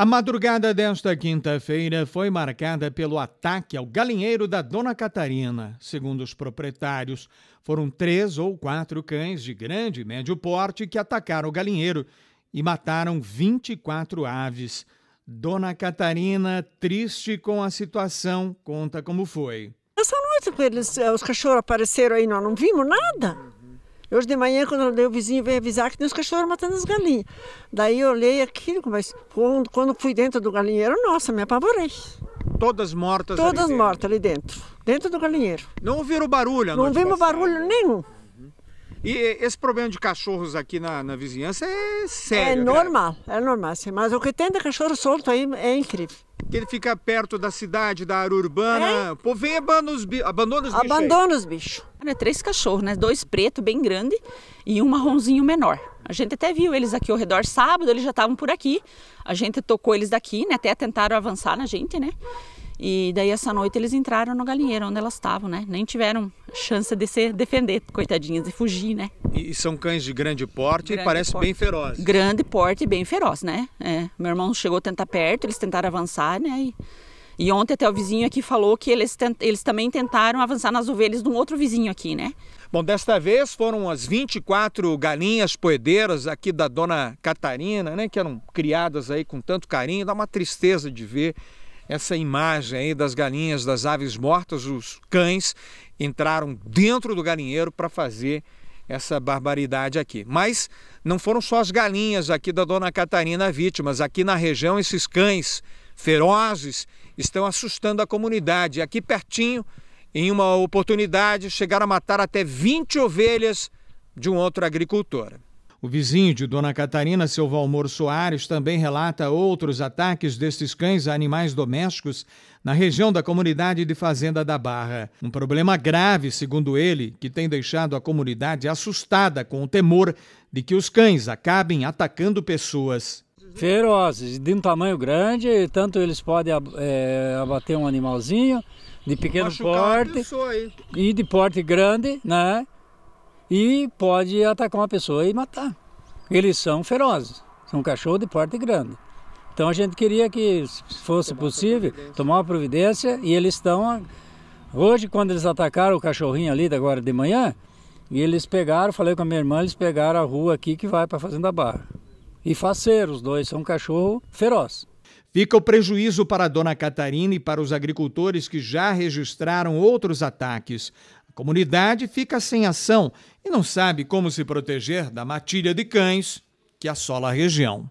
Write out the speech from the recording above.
A madrugada desta quinta-feira foi marcada pelo ataque ao galinheiro da Dona Catarina. Segundo os proprietários, foram três ou quatro cães de grande e médio porte que atacaram o galinheiro e mataram 24 aves. Dona Catarina, triste com a situação, conta como foi. Essa noite eles, eh, os cachorros apareceram aí, nós não vimos nada. Hoje de manhã, quando o vizinho veio avisar que tem os cachorros matando as galinhas. Daí eu olhei aquilo, mas quando fui dentro do galinheiro, nossa, me apavorei. Todas mortas Todas ali mortas ali dentro, dentro do galinheiro. Não ouviram barulho Não ouvimos passada. barulho nenhum. E esse problema de cachorros aqui na, na vizinhança é sério. É normal, né? é normal. Mas o que tem de cachorro solto aí é incrível que ele fica perto da cidade, da área urbana. É? O povo vem abandona os, bichos. abandona os bichos. Abandona os bichos. três cachorros, né? Dois pretos bem grande e um marronzinho menor. A gente até viu eles aqui ao redor sábado, eles já estavam por aqui. A gente tocou eles daqui, né? Até tentaram avançar na gente, né? E daí essa noite eles entraram no galinheiro onde elas estavam, né? Nem tiveram chance de se defender, coitadinhas, de fugir, né? E são cães de grande porte grande e parece porte. bem feroz. Grande porte e bem feroz, né? É. Meu irmão chegou a tentar perto, eles tentaram avançar, né? E, e ontem até o vizinho aqui falou que eles, tent... eles também tentaram avançar nas ovelhas de um outro vizinho aqui, né? Bom, desta vez foram as 24 galinhas poedeiras aqui da dona Catarina, né? Que eram criadas aí com tanto carinho. Dá uma tristeza de ver essa imagem aí das galinhas, das aves mortas, os cães entraram dentro do galinheiro para fazer essa barbaridade aqui. Mas não foram só as galinhas aqui da Dona Catarina vítimas. Aqui na região, esses cães ferozes estão assustando a comunidade. Aqui pertinho, em uma oportunidade, chegaram a matar até 20 ovelhas de um outro agricultor. O vizinho de Dona Catarina, seu Valmor Soares, também relata outros ataques destes cães a animais domésticos na região da comunidade de Fazenda da Barra. Um problema grave, segundo ele, que tem deixado a comunidade assustada com o temor de que os cães acabem atacando pessoas. Ferozes, de um tamanho grande, tanto eles podem é, abater um animalzinho de pequeno Machucar porte e de porte grande, né? e pode atacar uma pessoa e matar. Eles são ferozes, são cachorro de porte grande. Então a gente queria que, se fosse tomar possível, uma tomar uma providência e eles estão. Hoje, quando eles atacaram o cachorrinho ali agora de manhã, e eles pegaram, falei com a minha irmã, eles pegaram a rua aqui que vai para a Fazenda Barra. E faceiro, os dois são um cachorro feroz. Fica o prejuízo para a dona Catarina e para os agricultores que já registraram outros ataques comunidade fica sem ação e não sabe como se proteger da matilha de cães que assola a região.